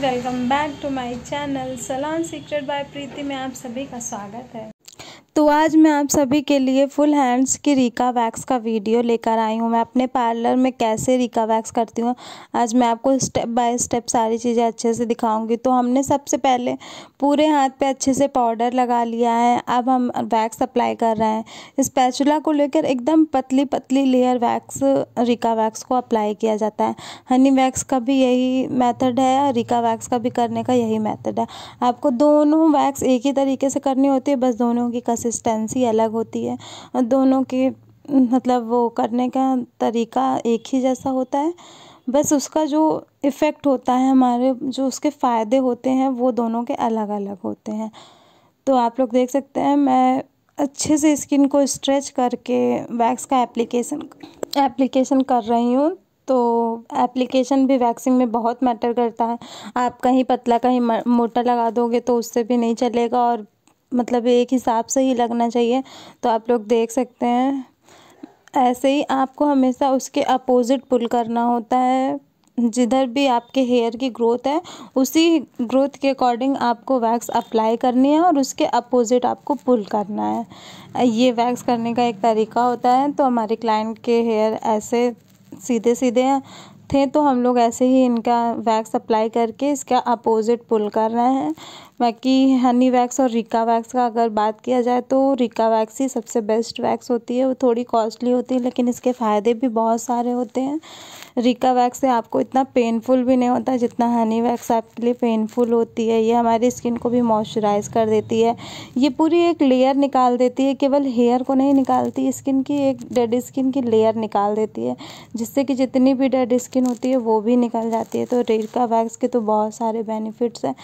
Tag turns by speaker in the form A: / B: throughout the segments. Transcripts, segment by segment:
A: welcome back to my channel salon secret by Preeti में आप सभी का स्वागत है तो आज मैं आप सभी के लिए फुल हैंड्स की रिका वैक्स का वीडियो लेकर आई हूँ मैं अपने पार्लर में कैसे रिका वैक्स करती हूँ आज मैं आपको स्टेप बाय स्टेप सारी चीज़ें अच्छे से दिखाऊंगी तो हमने सबसे पहले पूरे हाथ पे अच्छे से पाउडर लगा लिया है अब हम वैक्स अप्लाई कर रहे हैं इस पैचुला को लेकर एकदम पतली पतली लेयर वैक्स रिका वैक्स को अप्लाई किया जाता है हनी वैक्स का भी यही मैथड है रिका वैक्स का भी करने का यही मैथड है आपको दोनों वैक्स एक ही तरीके से करनी होती है बस दोनों की कसर कंसिस्टेंसी अलग होती है दोनों के मतलब वो करने का तरीका एक ही जैसा होता है बस उसका जो इफ़ेक्ट होता है हमारे जो उसके फ़ायदे होते हैं वो दोनों के अलग अलग होते हैं तो आप लोग देख सकते हैं मैं अच्छे से स्किन को स्ट्रेच करके वैक्स का एप्लीकेशन एप्लीकेशन कर रही हूँ तो एप्लीकेशन भी वैक्सिंग में बहुत मैटर करता है आप कहीं पतला कहीं मोटा लगा दोगे तो उससे भी नहीं चलेगा और मतलब एक हिसाब से ही लगना चाहिए तो आप लोग देख सकते हैं ऐसे ही आपको हमेशा उसके अपोज़िट पुल करना होता है जिधर भी आपके हेयर की ग्रोथ है उसी ग्रोथ के अकॉर्डिंग आपको वैक्स अप्लाई करनी है और उसके अपोज़िट आपको पुल करना है ये वैक्स करने का एक तरीका होता है तो हमारे क्लाइंट के हेयर ऐसे सीधे सीधे हैं थे तो हम लोग ऐसे ही इनका वैक्स अप्लाई करके इसका अपोज़िट पुल कर रहे हैं बाकी हनी वैक्स और रिका वैक्स का अगर बात किया जाए तो रिका वैक्स ही सबसे बेस्ट वैक्स होती है वो थोड़ी कॉस्टली होती है लेकिन इसके फ़ायदे भी बहुत सारे होते हैं रिका वैक्स से आपको इतना पेनफुल भी नहीं होता जितना हनी वैक्स आपके लिए पेनफुल होती है ये हमारी स्किन को भी मॉइस्चराइज कर देती है ये पूरी एक लेयर निकाल देती है केवल हेयर को नहीं निकालती स्किन की एक डेड स्किन की लेयर निकाल देती है जिससे कि जितनी भी डेड स्किन स्किन होती है वो भी निकल जाती है तो रेरका वैक्स के तो बहुत सारे बेनिफिट्स हैं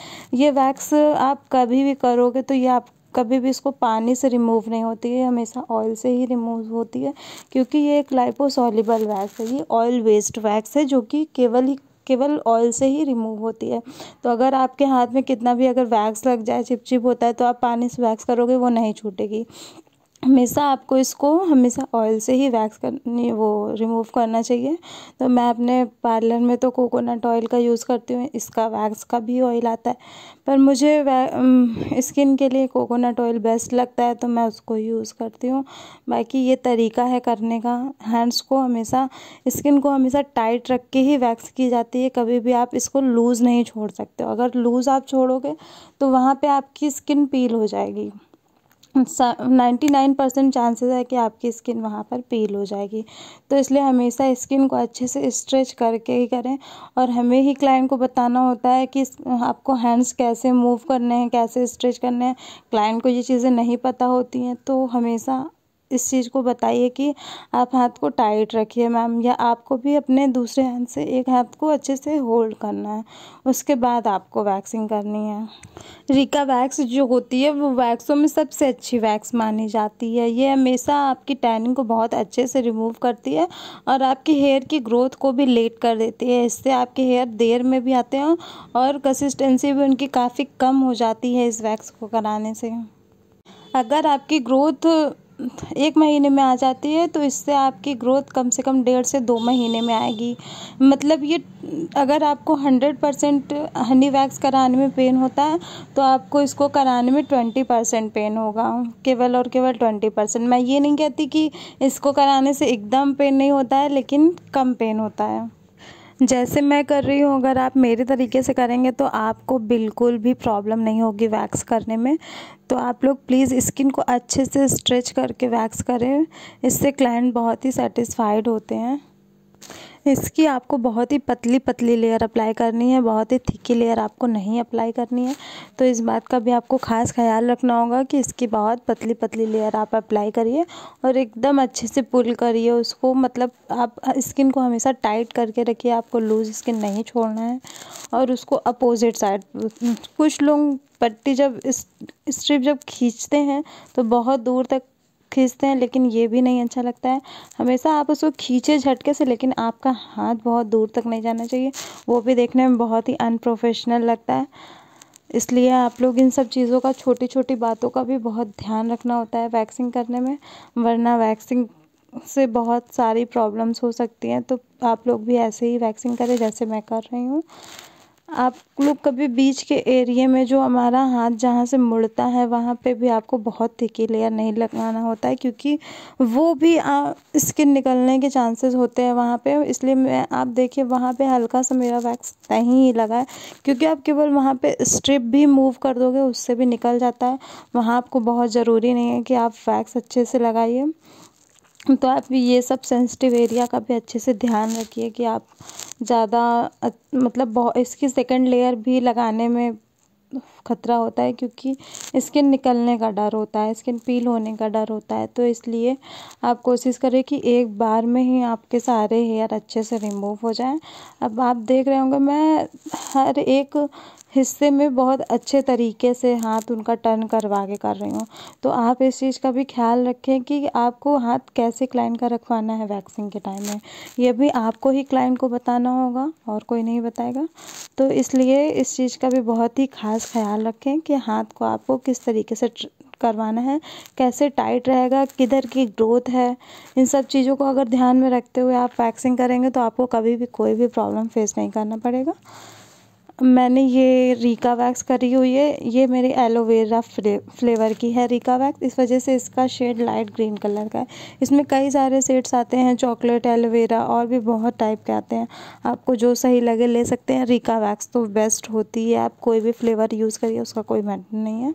A: ये वैक्स आप कभी भी करोगे तो ये आप कभी भी इसको पानी से रिमूव नहीं होती है हमेशा ऑयल से ही रिमूव होती है क्योंकि ये एक लाइपोसॉलिबल वैक्स है ये ऑयल वेस्ट वैक्स है जो कि केवल ही केवल ऑयल से ही रिमूव होती है तो अगर आपके हाथ में कितना भी अगर वैक्स लग जाए चिपचिप होता है तो आप पानी से वैक्स करोगे वो नहीं छूटेगी हमेशा आपको इसको हमेशा ऑयल से ही वैक्स करनी वो रिमूव करना चाहिए तो मैं अपने पार्लर में तो कोकोनट ऑयल का यूज़ करती हूँ इसका वैक्स का भी ऑयल आता है पर मुझे स्किन के लिए कोकोनट ऑयल बेस्ट लगता है तो मैं उसको यूज़ करती हूँ बाकी ये तरीका है करने का हैंड्स को हमेशा स्किन को हमेशा टाइट रख के ही वैक्स की जाती है कभी भी आप इसको लूज़ नहीं छोड़ सकते अगर लूज़ आप छोड़ोगे तो वहाँ पर आपकी स्किन पील हो जाएगी नाइन्टी नाइन परसेंट चांसेस है कि आपकी स्किन वहाँ पर पील हो जाएगी तो इसलिए हमेशा स्किन को अच्छे से स्ट्रेच करके ही करें और हमें ही क्लाइंट को बताना होता है कि आपको हैंड्स कैसे मूव करने हैं कैसे स्ट्रेच करने हैं क्लाइंट को ये चीज़ें नहीं पता होती हैं तो हमेशा इस चीज़ को बताइए कि आप हाथ को टाइट रखिए मैम या आपको भी अपने दूसरे हाथ से एक हाथ को अच्छे से होल्ड करना है उसके बाद आपको वैक्सिंग करनी है रिका वैक्स जो होती है वो वैक्सों में सबसे अच्छी वैक्स मानी जाती है ये हमेशा आपकी टैनिंग को बहुत अच्छे से रिमूव करती है और आपकी हेयर की ग्रोथ को भी लेट कर देती है इससे आपके हेयर देर में भी आते हैं और कंसिस्टेंसी भी उनकी काफ़ी कम हो जाती है इस वैक्स को कराने से अगर आपकी ग्रोथ एक महीने में आ जाती है तो इससे आपकी ग्रोथ कम से कम डेढ़ से दो महीने में आएगी मतलब ये अगर आपको हंड्रेड परसेंट हनी वैक्स कराने में पेन होता है तो आपको इसको कराने में ट्वेंटी परसेंट पेन होगा केवल और केवल ट्वेंटी परसेंट मैं ये नहीं कहती कि इसको कराने से एकदम पेन नहीं होता है लेकिन कम पेन होता है जैसे मैं कर रही हूँ अगर आप मेरे तरीके से करेंगे तो आपको बिल्कुल भी प्रॉब्लम नहीं होगी वैक्स करने में तो आप लोग प्लीज़ स्किन को अच्छे से स्ट्रेच करके वैक्स करें इससे क्लाइंट बहुत ही सेटिस्फाइड होते हैं इसकी आपको बहुत ही पतली पतली लेयर अप्लाई करनी है बहुत ही थिक्की लेयर आपको नहीं अप्लाई करनी है तो इस बात का भी आपको ख़ास ख्याल रखना होगा कि इसकी बहुत पतली पतली लेयर आप अप्लाई करिए और एकदम अच्छे से पुल करिए उसको मतलब आप स्किन को हमेशा टाइट करके रखिए आपको लूज़ स्किन नहीं छोड़ना है और उसको अपोजिट साइड कुछ लोग पट्टी जब इस स्ट्रिप जब खींचते हैं तो बहुत दूर तक खींचते हैं लेकिन ये भी नहीं अच्छा लगता है हमेशा आप उसको खींचे झटके से लेकिन आपका हाथ बहुत दूर तक नहीं जाना चाहिए वो भी देखने में बहुत ही अनप्रोफेशनल लगता है इसलिए आप लोग इन सब चीज़ों का छोटी छोटी बातों का भी बहुत ध्यान रखना होता है वैक्सिंग करने में वरना वैक्सिंग से बहुत सारी प्रॉब्लम्स हो सकती हैं तो आप लोग भी ऐसे ही वैक्सिंग करें जैसे मैं कर रही हूँ आप लोग कभी बीच के एरिए में जो हमारा हाथ जहाँ से मुड़ता है वहाँ पे भी आपको बहुत थिकी लेयर नहीं लगाना होता है क्योंकि वो भी स्किन निकलने के चांसेस होते हैं वहाँ पे इसलिए मैं आप देखिए वहाँ पे हल्का सा मेरा वैक्स नहीं लगा है क्योंकि आप केवल वहाँ पे स्ट्रिप भी मूव कर दोगे उससे भी निकल जाता है वहाँ आपको बहुत ज़रूरी नहीं है कि आप वैक्स अच्छे से लगाइए तो आप ये सब सेंसिटिव एरिया का भी अच्छे से ध्यान रखिए कि आप ज़्यादा मतलब इसकी सेकंड लेयर भी लगाने में खतरा होता है क्योंकि स्किन निकलने का डर होता है स्किन पील होने का डर होता है तो इसलिए आप कोशिश करें कि एक बार में ही आपके सारे हेयर अच्छे से रिमूव हो जाएं अब आप देख रहे होंगे मैं हर एक हिस्से में बहुत अच्छे तरीके से हाथ उनका टर्न करवा के कर रही हूँ तो आप इस चीज़ का भी ख्याल रखें कि आपको हाथ कैसे क्लाइंट का रखवाना है वैक्सिंग के टाइम में ये भी आपको ही क्लाइंट को बताना होगा और कोई नहीं बताएगा तो इसलिए इस चीज़ का भी बहुत ही खास ख्याल ध्यान रखें कि हाथ को आपको किस तरीके से करवाना है कैसे टाइट रहेगा किधर की ग्रोथ है इन सब चीज़ों को अगर ध्यान में रखते हुए आप वैक्सिंग करेंगे तो आपको कभी भी कोई भी प्रॉब्लम फेस नहीं करना पड़ेगा मैंने ये रीका वैक्स करी हुई है ये मेरी एलोवेरा फ्ले, फ्लेवर की है रीका वैक्स इस वजह से इसका शेड लाइट ग्रीन कलर का है इसमें कई सारे शेड्स आते हैं चॉकलेट एलोवेरा और भी बहुत टाइप के आते हैं आपको जो सही लगे ले सकते हैं रीका वैक्स तो बेस्ट होती है आप कोई भी फ्लेवर यूज़ करिए उसका कोई मैटर नहीं है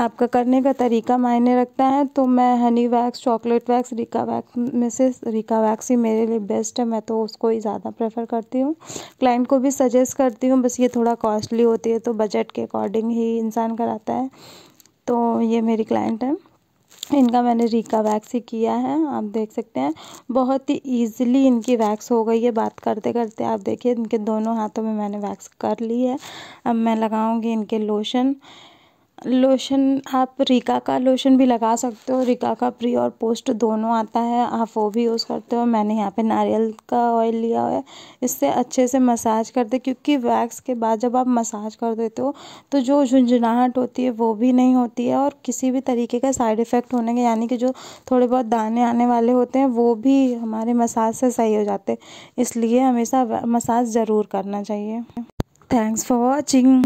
A: आपका करने का तरीका मायने रखता है तो मैं honey wax chocolate wax Rica wax में से रिका वैक्स ही मेरे लिए बेस्ट है मैं तो उसको ही ज़्यादा प्रेफर करती हूँ क्लाइंट को भी सजेस्ट करती हूँ बस ये थोड़ा कॉस्टली होती है तो बजट के अकॉर्डिंग ही इंसान कराता है तो ये मेरी क्लाइंट है इनका मैंने रिका वैक्स ही किया है आप देख सकते हैं बहुत ही ईजिली इनकी वैक्स हो गई है बात करते करते आप देखिए इनके दोनों हाथों में मैंने वैक्स कर ली है अब मैं लगाऊँगी इनके लोशन लोशन आप रिका का लोशन भी लगा सकते हो रिका का प्री और पोस्ट दोनों आता है आप वो भी यूज़ करते हो मैंने यहाँ पे नारियल का ऑयल लिया है इससे अच्छे से मसाज करते क्योंकि वैक्स के बाद जब आप मसाज कर देते हो तो जो झुंझुनाहट होती है वो भी नहीं होती है और किसी भी तरीके का साइड इफ़ेक्ट होने के यानी कि जो थोड़े बहुत दाने आने वाले होते हैं वो भी हमारे मसाज से सही हो जाते इसलिए हमेशा मसाज ज़रूर करना चाहिए थैंक्स फॉर वॉचिंग